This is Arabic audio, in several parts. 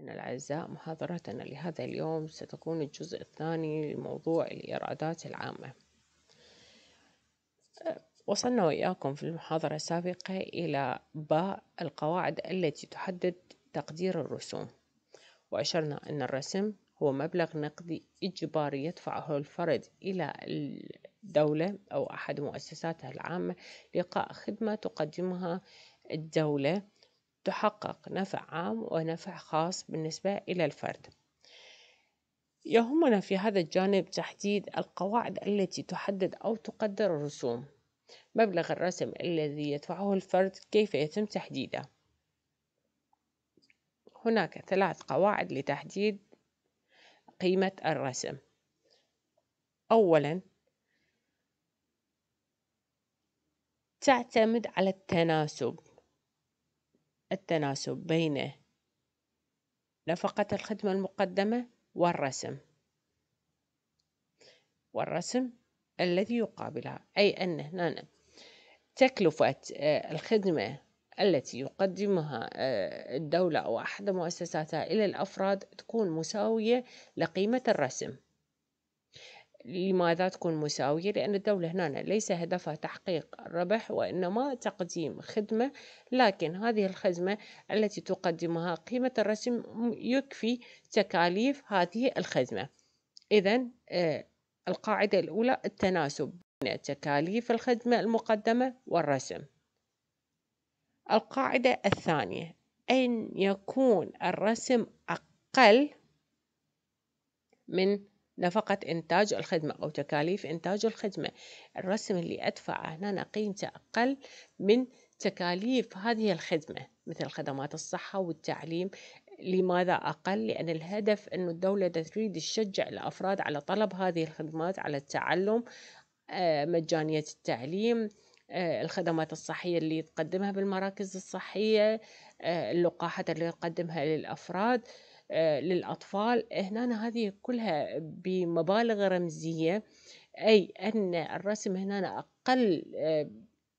مستمعينا الأعزاء محاضرتنا لهذا اليوم ستكون الجزء الثاني لموضوع الإيرادات العامة وصلنا وإياكم في المحاضرة السابقة إلى باء القواعد التي تحدد تقدير الرسوم وأشرنا أن الرسم هو مبلغ نقدي إجباري يدفعه الفرد إلى الدولة أو أحد مؤسساتها العامة لقاء خدمة تقدمها الدولة تحقق نفع عام ونفع خاص بالنسبة إلى الفرد يهمنا في هذا الجانب تحديد القواعد التي تحدد أو تقدر الرسوم مبلغ الرسم الذي يدفعه الفرد كيف يتم تحديده هناك ثلاث قواعد لتحديد قيمة الرسم أولا تعتمد على التناسب التناسب بين نفقة الخدمة المقدمة والرسم والرسم الذي يقابلها أي أن هنا تكلفة آه، الخدمة التي يقدمها آه، الدولة أو أحد مؤسساتها إلى الأفراد تكون مساوية لقيمة الرسم لماذا تكون مساوية لأن الدولة هنا ليس هدفها تحقيق الربح وإنما تقديم خدمة لكن هذه الخدمة التي تقدمها قيمة الرسم يكفي تكاليف هذه الخدمة إذا آه، القاعدة الأولى التناسب بين تكاليف الخدمة المقدمة والرسم القاعدة الثانية أن يكون الرسم أقل من نفقة إنتاج الخدمة أو تكاليف إنتاج الخدمة الرسم اللي أدفعه هنا قيمته أقل من تكاليف هذه الخدمة مثل خدمات الصحة والتعليم لماذا أقل؟ لأن الهدف أن الدولة تريد تشجع الأفراد على طلب هذه الخدمات على التعلم آه، مجانية التعليم آه، الخدمات الصحية اللي تقدمها بالمراكز الصحية آه، اللقاحات اللي تقدمها للأفراد آه، للأطفال هنا هذه كلها بمبالغ رمزية أي أن الرسم هنا أقل آه،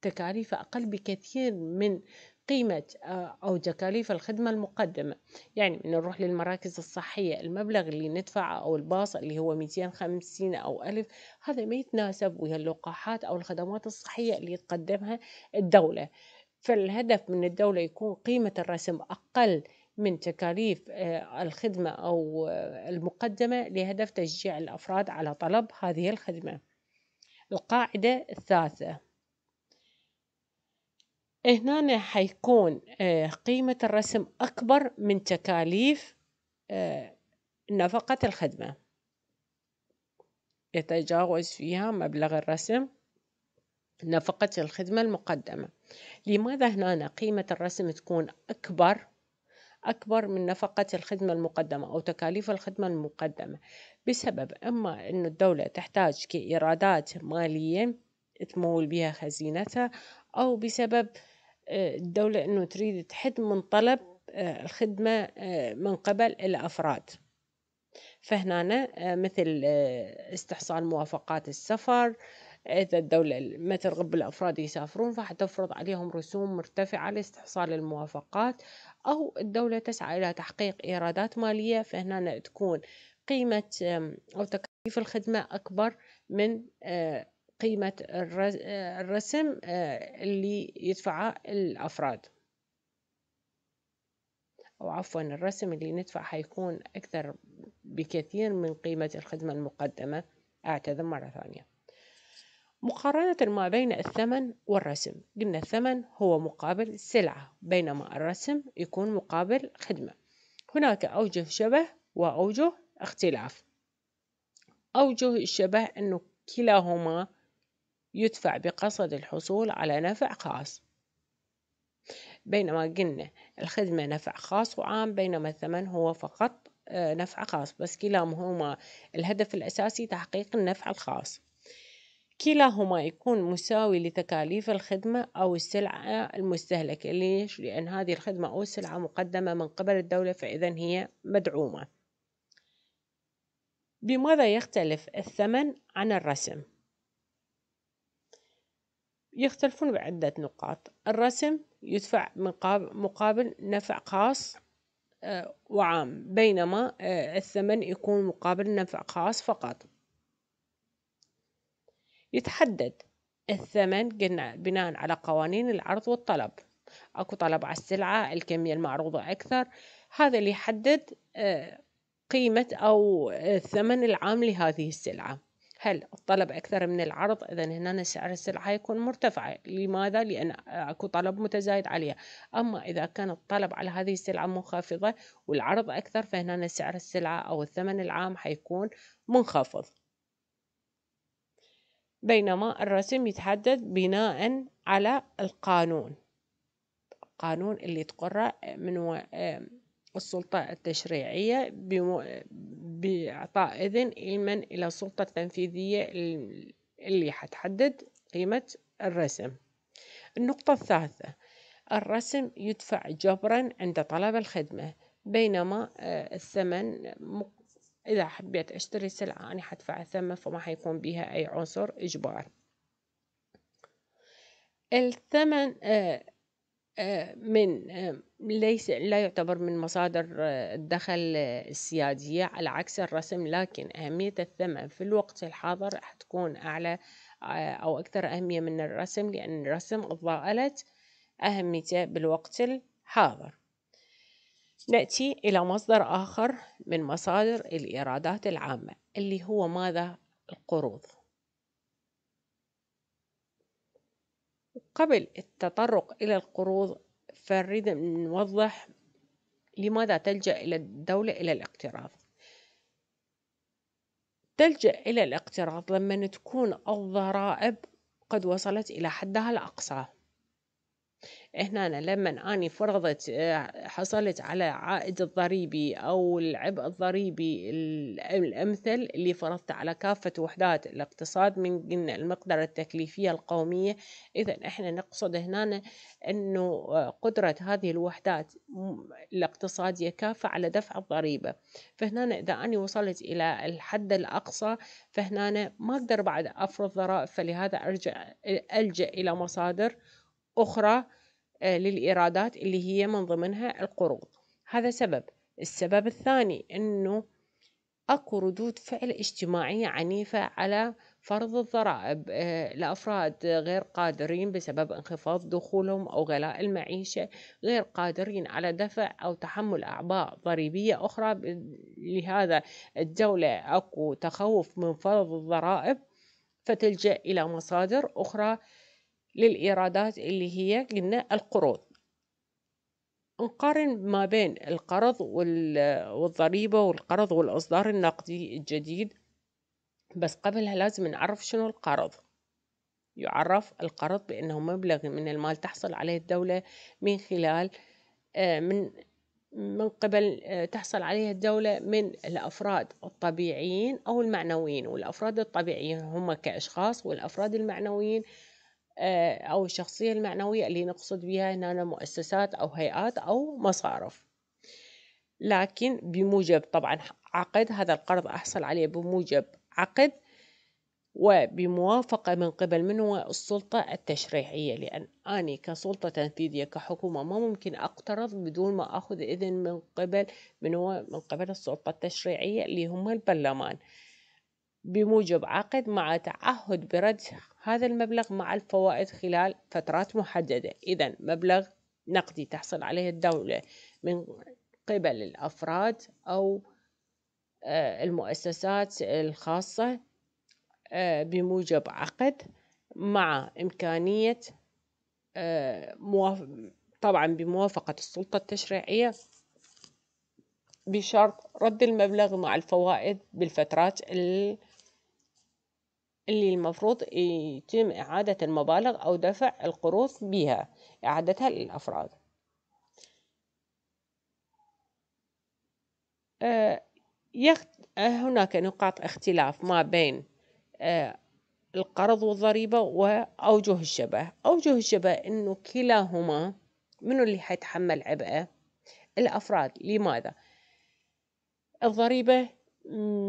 تكاليفه أقل بكثير من قيمة آه، أو تكاليف الخدمة المقدمة يعني نروح للمراكز الصحية المبلغ اللي ندفعه أو الباص اللي هو 250 أو ألف هذا ما يتناسب ويا اللقاحات أو الخدمات الصحية اللي تقدمها الدولة فالهدف من الدولة يكون قيمة الرسم أقل من تكاليف آه، الخدمة أو آه، المقدمة لهدف تشجيع الأفراد على طلب هذه الخدمة. القاعدة الثالثة هنا حيكون آه، قيمة الرسم أكبر من تكاليف نفقة الخدمة يتجاوز فيها مبلغ الرسم نفقة الخدمة المقدمة لماذا هنا قيمة الرسم تكون أكبر أكبر من نفقة الخدمة المقدمة أو تكاليف الخدمة المقدمة بسبب إما أن الدولة تحتاج كإيرادات مالية تمول بها خزينتها أو بسبب آه، الدولة أنه تريد تحد من طلب آه، الخدمة آه، من قبل الأفراد فهنا مثل استحصال موافقات السفر إذا الدولة ما ترغب بالأفراد يسافرون فحتفرض عليهم رسوم مرتفعة لاستحصال الموافقات أو الدولة تسعى إلى تحقيق إيرادات مالية فهنا تكون قيمة أو تكاليف الخدمة أكبر من آه، قيمة آه، الرسم آه، اللي يدفعه الأفراد أو عفوا الرسم اللي ندفع حيكون أكثر بكثير من قيمة الخدمة المقدمة أعتذر مرة ثانية مقارنة ما بين الثمن والرسم قلنا الثمن هو مقابل سلعة بينما الرسم يكون مقابل خدمة هناك أوجه شبه وأوجه اختلاف أوجه الشبه أنه كلاهما يدفع بقصد الحصول على نفع خاص بينما قلنا الخدمة نفع خاص وعام بينما الثمن هو فقط آه، نفع خاص بس كلاهما الهدف الأساسي تحقيق النفع الخاص كلاهما يكون مساوي لتكاليف الخدمة أو السلعة المستهلكة ليش؟ لأن هذه الخدمة أو السلعة مقدمة من قبل الدولة فإذا هي مدعومة بماذا يختلف الثمن عن الرسم؟ يختلفون بعدة نقاط الرسم يدفع مقابل نفع خاص آه، وعام بينما آه، الثمن يكون مقابل نفع خاص فقط يتحدد الثمن بناء على قوانين العرض والطلب أكو طلب على السلعة الكمية المعروضة أكثر هذا اللي يحدد آه، قيمة أو آه، الثمن العام لهذه السلعة هل الطلب أكثر من العرض إذا هنا سعر السلعة يكون مرتفع لماذا؟ لأن آه، أكو طلب متزايد عليها أما إذا كان الطلب على هذه السلعة منخفضة والعرض أكثر فهنا سعر السلعة أو الثمن العام حيكون منخفض بينما الرسم يتحدد بناء على القانون القانون اللي تقرأ من السلطة التشريعية بإعطاء إذن إيمن إلى السلطة التنفيذية اللي حتحدد قيمة الرسم النقطة الثالثة الرسم يدفع جبرا عند طلب الخدمة بينما آه، الثمن إذا حبيت أشتري سلعة أنا حدفع الثمن فما حيكون بيها أي عنصر إجبار الثمن آه، آه، من آه، ليس لا يعتبر من مصادر الدخل السيادية على عكس الرسم لكن أهمية الثمن في الوقت الحاضر حتكون أعلى أو أكثر أهمية من الرسم لأن الرسم ضاءلت أهميته بالوقت الحاضر نأتي إلى مصدر آخر من مصادر الإيرادات العامة اللي هو ماذا؟ القروض قبل التطرق إلى القروض فريد نوضح لماذا تلجأ إلى الدولة إلى الاقتراض تلجأ إلى الاقتراض لما تكون الضرائب قد وصلت إلى حدها الأقصى هنا لما أني فرضت آه، حصلت على عائد الضريبي أو العبء الضريبي الأمثل اللي فرضته على كافة وحدات الاقتصاد من المقدرة التكليفية القومية إذا إحنا نقصد هنا أنه آه، قدرة هذه الوحدات الاقتصادية كافة على دفع الضريبة فهنا إذا اني وصلت إلى الحد الأقصى فهنا ما أقدر بعد أفرض ضرائب فلهذا أرجع ألجأ إلى مصادر أخرى آه، للإيرادات اللي هي من ضمنها القروض هذا سبب السبب الثاني أنه أكو ردود فعل اجتماعية عنيفة على فرض الضرائب آه، لأفراد غير قادرين بسبب انخفاض دخولهم أو غلاء المعيشة غير قادرين على دفع أو تحمل أعباء ضريبية أخرى لهذا الدولة أكو تخوف من فرض الضرائب فتلجأ إلى مصادر أخرى للإيرادات اللي هي قلنا القروض نقارن ما بين القرض والضريبة والقرض والإصدار النقدي الجديد بس قبلها لازم نعرف شنو القرض يعرف القرض بأنه مبلغ من المال تحصل عليه الدولة من خلال آه، من من قبل آه، تحصل عليها الدولة من الأفراد الطبيعيين أو المعنويين والأفراد الطبيعيين هم كأشخاص والأفراد المعنويين آه، أو الشخصية المعنوية اللي نقصد بها هنا مؤسسات أو هيئات أو مصارف لكن بموجب طبعا عقد هذا القرض أحصل عليه بموجب عقد وبموافقة من قبل من هو السلطة التشريعية لأن أنا كسلطة تنفيذية كحكومة ما ممكن أقترض بدون ما أخذ إذن من قبل من هو من قبل السلطة التشريعية اللي هم البرلمان بموجب عقد مع تعهد برد هذا المبلغ مع الفوائد خلال فترات محددة إذا مبلغ نقدي تحصل عليه الدولة من قبل الأفراد أو آه، المؤسسات الخاصة آه، بموجب عقد مع إمكانية آه، طبعا بموافقة السلطة التشريعية بشرط رد المبلغ مع الفوائد بالفترات اللي المفروض يتم إعادة المبالغ أو دفع القروض بها إعادتها للأفراد آه، هناك نقاط اختلاف ما بين آه، القرض والضريبة وأوجه الشبه أوجه الشبه أنه كلاهما منو اللي حيتحمل عبئه الأفراد لماذا الضريبة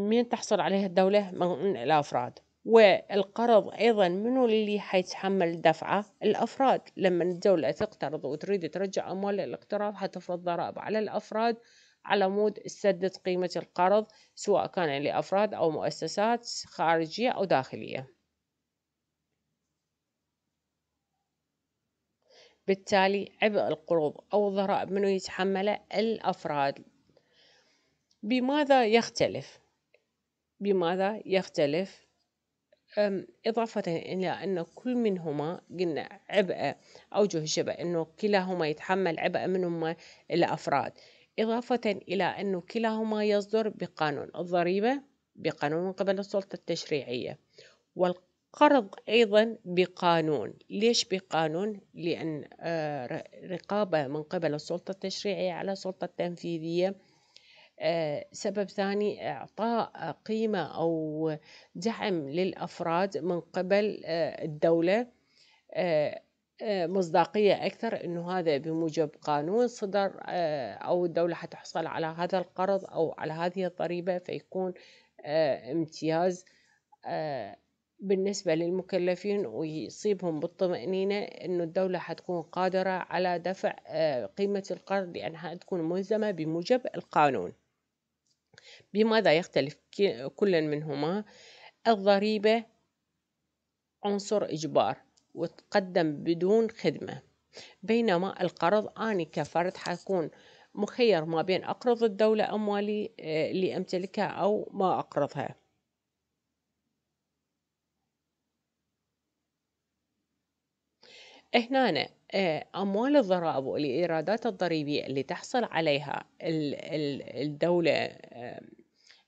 من تحصل عليها الدولة من الأفراد والقرض أيضا منو اللي حيتحمل دفعة الأفراد لما الدولة تقترض وتريد ترجع أموال الاقتراض حتفرض ضرائب على الأفراد على مود سد قيمة القرض سواء كان لأفراد أو مؤسسات خارجية أو داخلية بالتالي عبء القروض أو الضرائب منو يتحمله الأفراد بماذا يختلف بماذا يختلف إضافة إلى أن كل منهما قلنا عبء أوجه الشبع أنه كلاهما يتحمل عبء منهما الأفراد إضافة إلى أنه كلاهما يصدر بقانون الضريبة بقانون من قبل السلطة التشريعية والقرض أيضا بقانون ليش بقانون؟ لأن آه، رقابة من قبل السلطة التشريعية على السلطة التنفيذية آه، سبب ثاني إعطاء قيمة أو دعم للأفراد من قبل آه، الدولة آه، مصداقية أكثر إنه هذا بموجب قانون صدر أو الدولة حتحصل على هذا القرض أو على هذه الضريبة فيكون امتياز بالنسبة للمكلفين ويصيبهم بالطمأنينة إنه الدولة حتكون قادرة على دفع قيمة القرض لأنها تكون ملزمة بموجب القانون. بماذا يختلف كل منهما الضريبة عنصر إجبار وتقدم بدون خدمة بينما القرض أنا كفرد حكون مخير ما بين أقرض الدولة أموالي آه، اللي أمتلكها أو ما أقرضها هنا آه، أموال الضرائب والإيرادات الضريبية اللي تحصل عليها الدولة آه،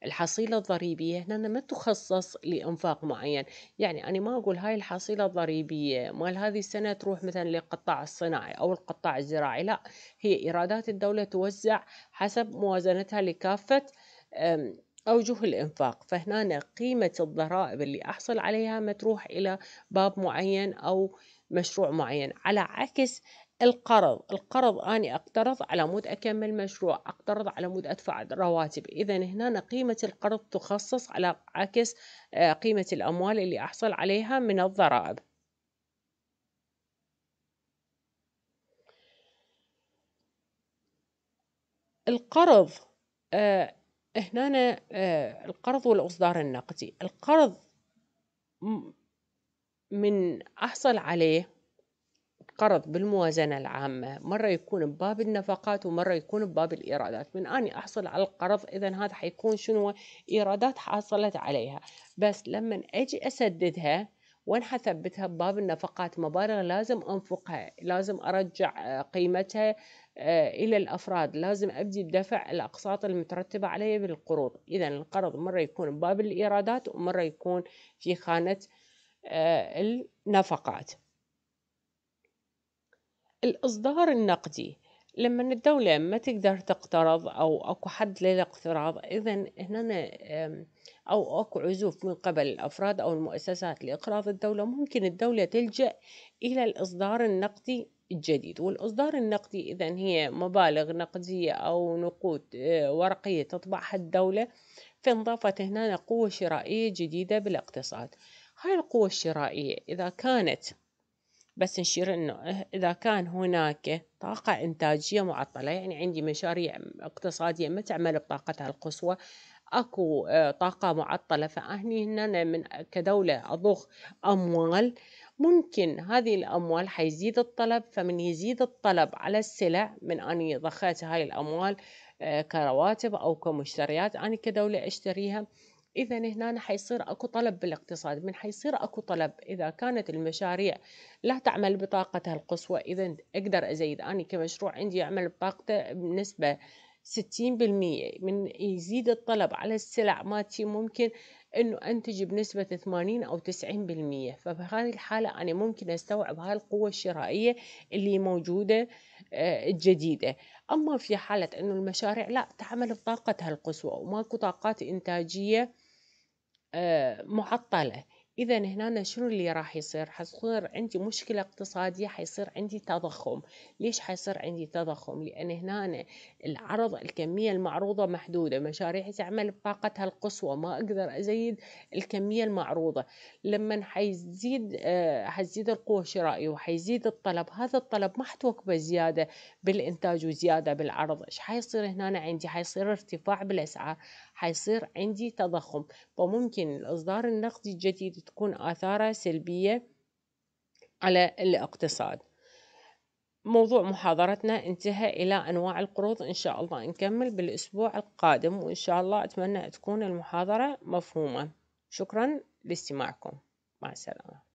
الحصيلة الضريبية هنا ما تخصص لإنفاق معين يعني أنا ما أقول هاي الحصيلة الضريبية مال هذه السنة تروح مثلا للقطاع الصناعي أو القطاع الزراعي لا هي إيرادات الدولة توزع حسب موازنتها لكافة أوجه الإنفاق فهنا قيمة الضرائب اللي أحصل عليها ما تروح إلى باب معين أو مشروع معين على عكس القرض القرض أنا أقترض على مود أكمل مشروع أقترض على مود أدفع رواتب إذا هنا قيمة القرض تخصص على عكس آه، قيمة الأموال اللي أحصل عليها من الضرائب القرض آه هنا آه القرض والإصدار النقدي القرض من أحصل عليه قرض بالموازنة العامة مرة يكون بباب النفقات ومرة يكون بباب الإيرادات من أني أحصل على القرض إذا هذا حيكون شنو إيرادات حصلت عليها بس لما أجي أسددها وين حثبتها بباب النفقات مبالغ لازم أنفقها لازم أرجع آه، قيمتها آه، إلى الأفراد لازم أبدي بدفع الأقساط المترتبة علي بالقروض إذا القرض مرة يكون بباب الإيرادات ومرة يكون في خانة النفقات الإصدار النقدي لما الدولة ما تقدر تقترض أو أكو حد للاقتراض إذا هنا أو أكو عزوف من قبل الأفراد أو المؤسسات لإقراض الدولة ممكن الدولة تلجأ إلى الإصدار النقدي الجديد والإصدار النقدي إذا هي مبالغ نقدية أو نقود آه، ورقية تطبعها الدولة فانضافت هنا قوة شرائية جديدة بالاقتصاد هاي القوة الشرائية إذا كانت بس نشير إنه إذا كان هناك طاقة إنتاجية معطلة يعني عندي مشاريع اقتصادية ما تعمل بطاقتها القصوى اكو آه، طاقة معطلة فأهني هنا من كدولة أضخ أموال ممكن هذه الأموال حيزيد الطلب فمن يزيد الطلب على السلع من أني ضخيت هاي الأموال آه، كرواتب أو كمشتريات أنا كدولة أشتريها إذا هنا حيصير أكو طلب بالاقتصاد من حيصير أكو طلب إذا كانت المشاريع لا تعمل بطاقتها القصوى إذا أقدر أزيد أنا كمشروع عندي يعمل بطاقته بنسبة ستين بالمية من يزيد الطلب على السلع مالتي ممكن انه انتج بنسبة ثمانين او تسعين بالمية فبهذه الحالة انا ممكن استوعب هاي القوة الشرائية اللي موجودة آه، الجديدة اما في حالة انه المشاريع لا تعمل بطاقتها القصوى وماكو طاقات انتاجية آه، معطلة إذا هنا شنو اللي راح يصير؟ حتصير عندي مشكلة اقتصادية حيصير عندي تضخم، ليش حيصير عندي تضخم؟ لأن هنا العرض الكمية المعروضة محدودة، مشاريعي تعمل بطاقتها القصوى، ما أقدر أزيد الكمية المعروضة، لمن حيزيد آه، حتزيد القوة الشرائية وحيزيد الطلب، هذا الطلب ما حتوكبه زيادة بالإنتاج وزيادة بالعرض، إيش حيصير هنا عندي؟ حيصير ارتفاع بالأسعار. حيصير عندي تضخم فممكن الإصدار النقدي الجديد تكون آثاره سلبية على الاقتصاد موضوع محاضرتنا انتهى إلى أنواع القروض إن شاء الله نكمل بالأسبوع القادم وإن شاء الله أتمنى تكون المحاضرة مفهومة شكرا لاستماعكم مع السلامة